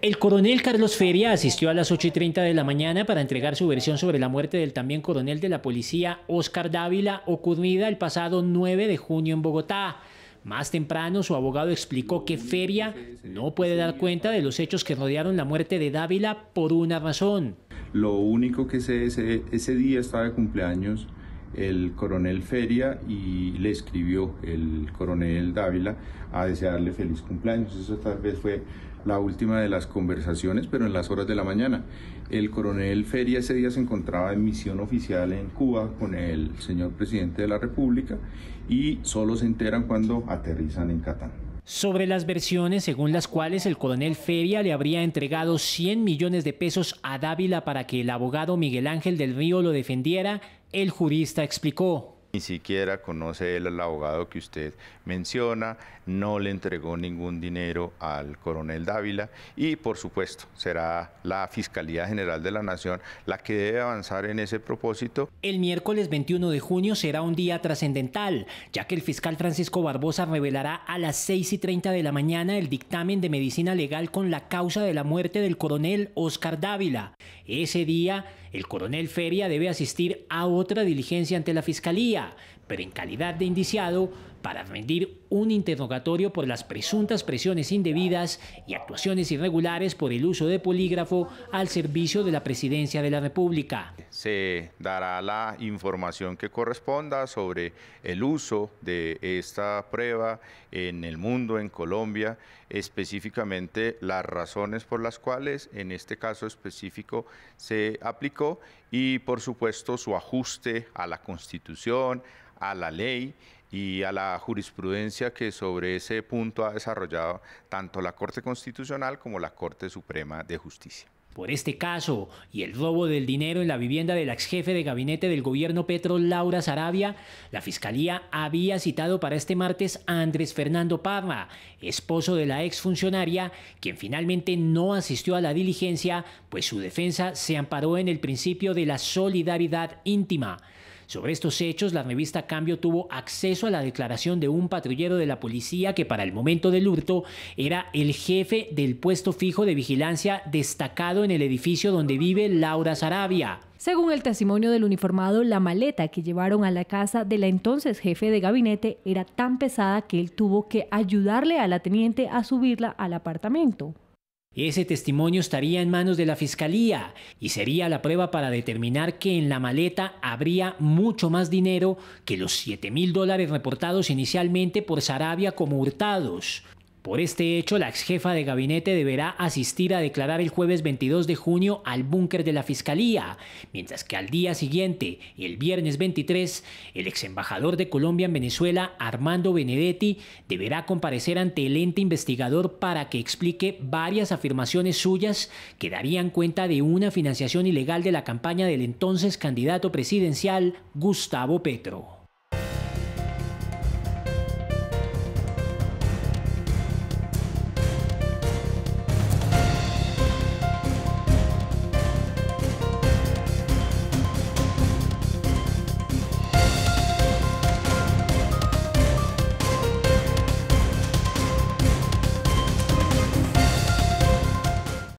El coronel Carlos Feria asistió a las 8 y 30 de la mañana para entregar su versión sobre la muerte del también coronel de la policía Oscar Dávila, ocurrida el pasado 9 de junio en Bogotá. Más temprano, su abogado explicó que Feria no puede dar cuenta de los hechos que rodearon la muerte de Dávila por una razón. Lo único que sé es ese día estaba de cumpleaños el coronel Feria y le escribió el coronel Dávila a desearle feliz cumpleaños. Eso tal vez fue la última de las conversaciones, pero en las horas de la mañana. El coronel Feria ese día se encontraba en misión oficial en Cuba con el señor presidente de la República y solo se enteran cuando aterrizan en Catán sobre las versiones según las cuales el coronel Feria le habría entregado 100 millones de pesos a Dávila para que el abogado Miguel Ángel del Río lo defendiera el jurista explicó, ni siquiera conoce él al abogado que usted menciona, no le entregó ningún dinero al coronel Dávila y por supuesto será la Fiscalía General de la Nación la que debe avanzar en ese propósito. El miércoles 21 de junio será un día trascendental, ya que el fiscal Francisco Barbosa revelará a las 6 y 30 de la mañana el dictamen de medicina legal con la causa de la muerte del coronel Oscar Dávila. Ese día, el coronel Feria debe asistir a otra diligencia ante la Fiscalía pero en calidad de indiciado para rendir un interrogatorio por las presuntas presiones indebidas y actuaciones irregulares por el uso de polígrafo al servicio de la presidencia de la República. Se dará la información que corresponda sobre el uso de esta prueba en el mundo, en Colombia, específicamente las razones por las cuales en este caso específico se aplicó y por supuesto su ajuste a la constitución, a la ley y a la jurisprudencia que sobre ese punto ha desarrollado tanto la Corte Constitucional como la Corte Suprema de Justicia. Por este caso y el robo del dinero en la vivienda del ex jefe de gabinete del gobierno Petro, Laura Sarabia, la fiscalía había citado para este martes a Andrés Fernando Parra, esposo de la ex funcionaria, quien finalmente no asistió a la diligencia, pues su defensa se amparó en el principio de la solidaridad íntima. Sobre estos hechos, la revista Cambio tuvo acceso a la declaración de un patrullero de la policía que para el momento del hurto era el jefe del puesto fijo de vigilancia destacado en el edificio donde vive Laura Sarabia. Según el testimonio del uniformado, la maleta que llevaron a la casa de la entonces jefe de gabinete era tan pesada que él tuvo que ayudarle a la teniente a subirla al apartamento. Ese testimonio estaría en manos de la fiscalía y sería la prueba para determinar que en la maleta habría mucho más dinero que los 7 mil dólares reportados inicialmente por Sarabia como hurtados, por este hecho, la ex jefa de gabinete deberá asistir a declarar el jueves 22 de junio al búnker de la Fiscalía, mientras que al día siguiente, el viernes 23, el ex embajador de Colombia en Venezuela, Armando Benedetti, deberá comparecer ante el ente investigador para que explique varias afirmaciones suyas que darían cuenta de una financiación ilegal de la campaña del entonces candidato presidencial Gustavo Petro.